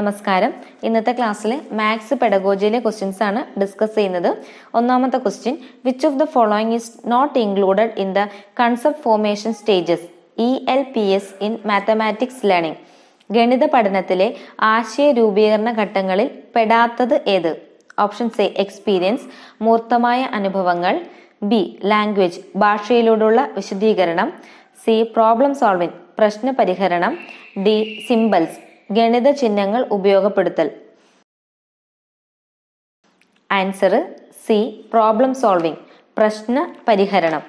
നമസ്കാരം ഇന്നത്തെ ക്ലാസ്സിൽ മാത്സ് പെഡഗോജിയിലെ ക്വസ്റ്റ്യൻസ് ആണ് ഡിസ്കസ് ചെയ്യുന്നത് ഒന്നാമത്തെ question which of the following is not included in the concept formation stages E L P S in mathematics learning ഗണിത പഠനത്തിലെ ആശയ രൂപീകരണ ഘട്ടങ്ങളിൽ പെടാത്തത് ഏത് ഓപ്ഷൻ എ എക്സ്പീരിയൻസ് മൂർത്തമായ അനുഭവങ്ങൾ ബി ലാംഗ്വേജ് ഭാഷയിലൂടെയുള്ള വിശദീകരണം സി പ്രോബ്ലം സോൾവിംഗ് പ്രശ്ന പരിഹരണം ഡി സിംബൽസ് ഗണിത ചിഹ്നങ്ങൾ ഉപയോഗപ്പെടുത്തൽ ആൻസർ സി പ്രോബ്ലം സോൾവിംഗ് പ്രശ്ന പരിഹരണം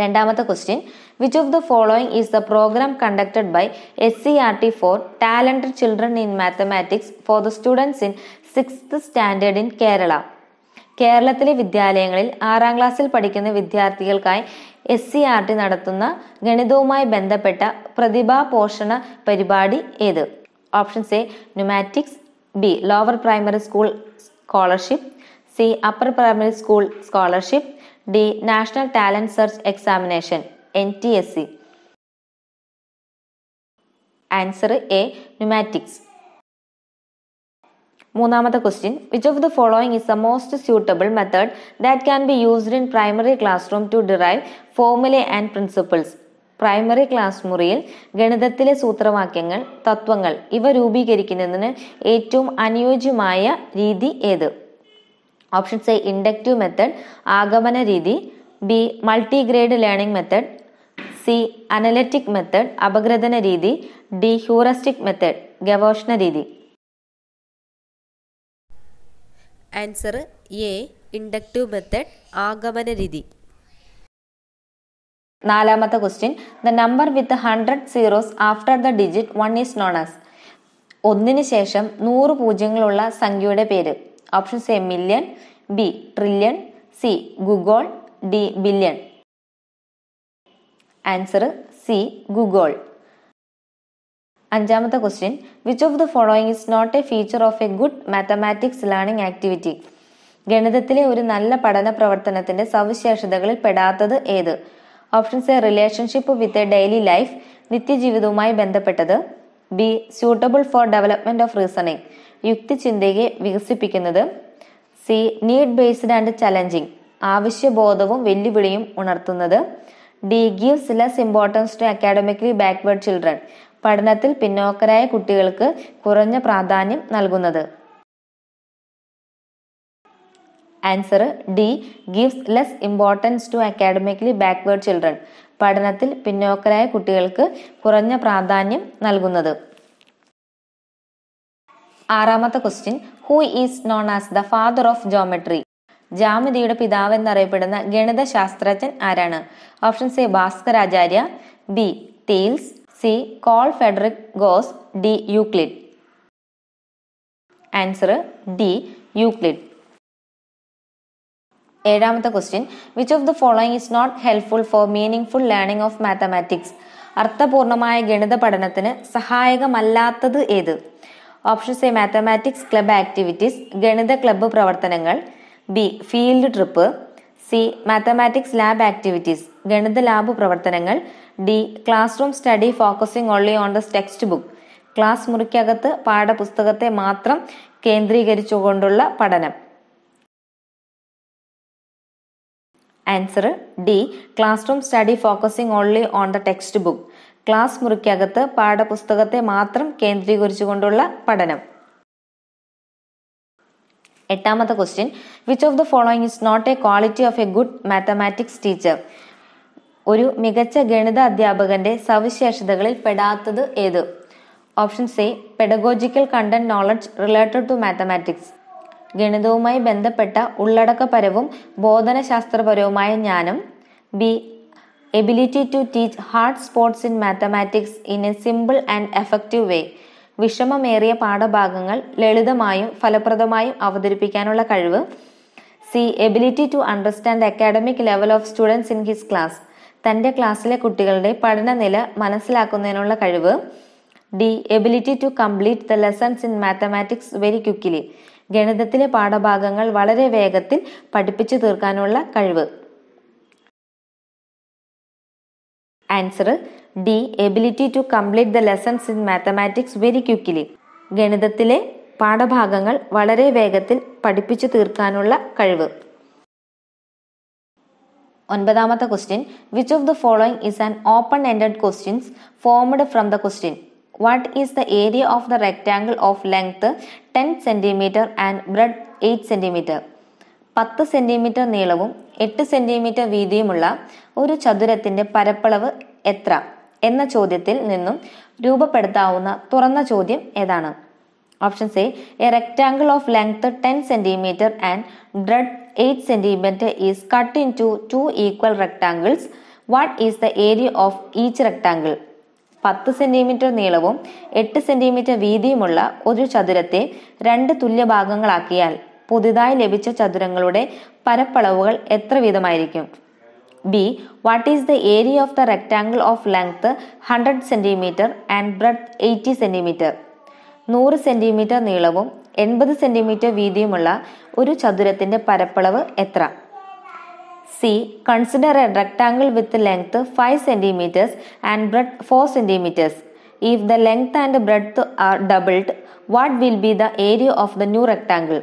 രണ്ടാമത്തെ question which of the following is the program conducted by S C R T for talented children in mathematics for the students in six standard in Kerala കേരളത്തിലെ വിദ്യാലയങ്ങളിൽ ആറാം ക്ലാസ്സിൽ പഠിക്കുന്ന വിദ്യാർത്ഥികൾക്കായി എസ് സി ആർ ടി നടത്തുന്ന ഗണിതവുമായി ബന്ധപ്പെട്ട പ്രതിഭാ പോഷണ പരിപാടി ഏത് options A numatics B lower primary school scholarship C upper primary school scholarship D national talent search examination N T S C answer A numatics മൂന്നാമത്തെ question which of the following is a most suitable method that can be used in primary class room to derive formula and principles primary class മുറിയിൽ ഗണിതത്തിലെ സൂത്രവാക്യങ്ങൾ തത്വങ്ങൾ ഇവ രൂപീകരിക്കുന്നതിന് ഏറ്റവും അനുയോജ്യമായ രീതി ഏത് ഓപ്ഷൻ എ ഇൻഡക്റ്റീവ് മെത്തേഡ് ആഗമന രീതി B multigrade learning method C analytic method അപഗ്രഥന രീതി ഡി ഹ്യൂറസ്റ്റിക് മെത്തേഡ് ഗവേഷണ രീതി ആൻസർ എ ഇൻഡക്റ്റീവ് മെത്തേഡ് ആഗമന രീതി നാലാമത്തെ question the number with hundred zeros after the digit one is known as ഒന്നിന് ശേഷം നൂറ് പൂജ്യങ്ങളുള്ള സംഖ്യയുടെ പേര് options A million B trillion C googol D billion answer C googol അഞ്ചാമത്തെ question which of the following is not A feature of a good mathematics learning activity ഗണിതത്തിലെ ഒരു നല്ല പഠന പ്രവർത്തനത്തിന്റെ സവിശേഷതകളിൽ പെടാത്തത് ഏത് options A relationship with a daily life നിത്യജീവിതവുമായി ബന്ധപ്പെട്ടത് B suitable for development of reasoning യുക്തിചിന്തയെ വികസിപ്പിക്കുന്നത് C need based and challenging ആവശ്യബോധവും വെല്ലുവിളിയും ഉണർത്തുന്നത് D gives less importance to academically backward children പഠനത്തിൽ പിന്നോക്കരായ കുട്ടികൾക്ക് കുറഞ്ഞ പ്രാധാന്യം നൽകുന്നത് answer D gives less importance to academically backward children പഠനത്തിൽ പിന്നോക്കരായ കുട്ടികൾക്ക് കുറഞ്ഞ പ്രാധാന്യം നൽകുന്നത് ആറാമത്തെ question who is known as the father of geometry ജാമിതിയുടെ പിതാവ് എന്നറിയപ്പെടുന്ന ഗണിത ശാസ്ത്രജ്ഞൻ ആരാണ് option A Bhaskaracharya B Thales C Carl Friedrich Gauss D Euclid answer D Euclid ഏഴാമത്തെ question which of the following is not helpful for meaningful learning of mathematics അർത്ഥപൂർണമായ ഗണിത പഠനത്തിന് സഹായകമല്ലാത്തത് ഏത് options A mathematics club activities ഗണിത club പ്രവർത്തനങ്ങൾ B field trip C mathematics lab activities ഗണിത lab പ്രവർത്തനങ്ങൾ D class room study focusing only on the text book class മുറിക്കകത്ത് പാഠപുസ്തകത്തെ മാത്രം കേന്ദ്രീകരിച്ചുകൊണ്ടുള്ള പഠനം answer D class room study focusing only on the text book class മുറിക്കകത്ത് പാഠപുസ്തകത്തെ മാത്രം കേന്ദ്രീകരിച്ചുകൊണ്ടുള്ള പഠനം എട്ടാമത്തെ question which of the following is not a quality of a good mathematics teacher ഒരു മികച്ച ഗണിത അധ്യാപകന്റെ സവിശേഷതകളിൽ പെടാത്തത് ഏത് option C pedagogical content knowledge related to mathematics ഗണിതവുമായി ബന്ധപ്പെട്ട ഉള്ളടക്കപരവും ബോധനശാസ്ത്രപരവുമായ ജ്ഞാനം B ability to teach hard sports in mathematics in a simple and effective way വിഷമമേറിയ പാഠഭാഗങ്ങൾ ലളിതമായും ഫലപ്രദമായും അവതരിപ്പിക്കാനുള്ള കഴിവ് C ability to understand academic level of students in his class തൻ്റെ ക്ലാസ്സിലെ കുട്ടികളുടെ പഠനനില മനസ്സിലാക്കുന്നതിനുള്ള കഴിവ് D ability to complete the lessons in mathematics very quickly ഗണിതത്തിലെ പാഠഭാഗങ്ങൾ വളരെ വേഗത്തിൽ പഠിപ്പിച്ചു തീർക്കാനുള്ള കഴിവ് answer D ability to complete the lessons in mathematics very quickly ഗണിതത്തിലെ പാഠഭാഗങ്ങൾ വളരെ വേഗത്തിൽ പഠിപ്പിച്ചു തീർക്കാനുള്ള കഴിവ് ഒൻപതാമത്തെ question which of the following is an open ended questions formed from the question what is the area of the rectangle of length ten centimetre and breadth eight centimetre പത്ത് centimetre നീളവും എട്ട് സെൻറ്റിമീറ്റർ വീതിയുമുള്ള ഒരു ചതുരത്തിൻ്റെ പരപ്പളവ് എത്ര എന്ന ചോദ്യത്തിൽ നിന്നും രൂപപ്പെടുത്താവുന്ന തുറന്ന ചോദ്യം ഏതാണ് option A a rectangle of length ten centimetre and breadth eight centimetre is cut into two equal rectangles what is the area of each rectangle പത്ത് സെന്റിമീറ്റർ നീളവും എട്ട് സെന്റിമീറ്റർ വീതിയുമുള്ള ഒരു ചതുരത്തെ രണ്ട് തുല്യ ഭാഗങ്ങളാക്കിയാൽ പുതുതായി ലഭിച്ച ചതുരങ്ങളുടെ പരപ്പളവുകൾ എത്ര വീതമായിരിക്കും B what is the area of the rectangle of length hundred centimetre and breadth eighty centimetre നൂറ് സെന്റിമീറ്റർ നീളവും എൺപത് സെന്റിമീറ്റർ വീതിയുമുള്ള ഒരു ചതുരത്തിന്റെ പരപ്പളവ് എത്ര C consider a rectangle with length five centimetres and breadth four centimetres if the length and breadth are doubled what will be the area of the new rectangle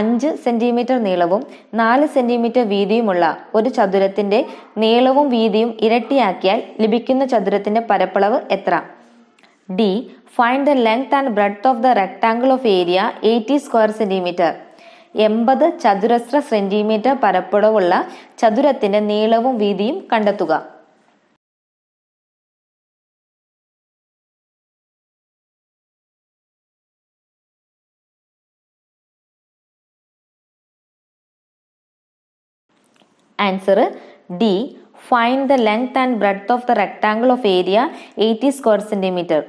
അഞ്ച് centimetre നീളവും നാല് സെന്റിമീറ്റർ വീതിയുമുള്ള ഒരു ചതുരത്തിന്റെ നീളവും വീതിയും ഇരട്ടിയാക്കിയാൽ ലഭിക്കുന്ന ചതുരത്തിന്റെ പരപ്പളവ് എത്ര D find the length and breadth of the rectangle of area eighty square centimetre എൺപത് ചതുരശ്ര സെന്റിമീറ്റർ പരപ്പളവുള്ള ചതുരത്തിന്റെ നീളവും വീതിയും കണ്ടെത്തുക answer D find the length and breadth of the rectangle of area eighty square centimetre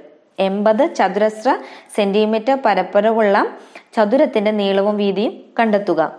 എൺപത് ചതുരശ്ര സെന്റിമീറ്റർ പരപ്പരവുള്ള ചതുരത്തിന്റെ നീളവും വീതിയും കണ്ടെത്തുക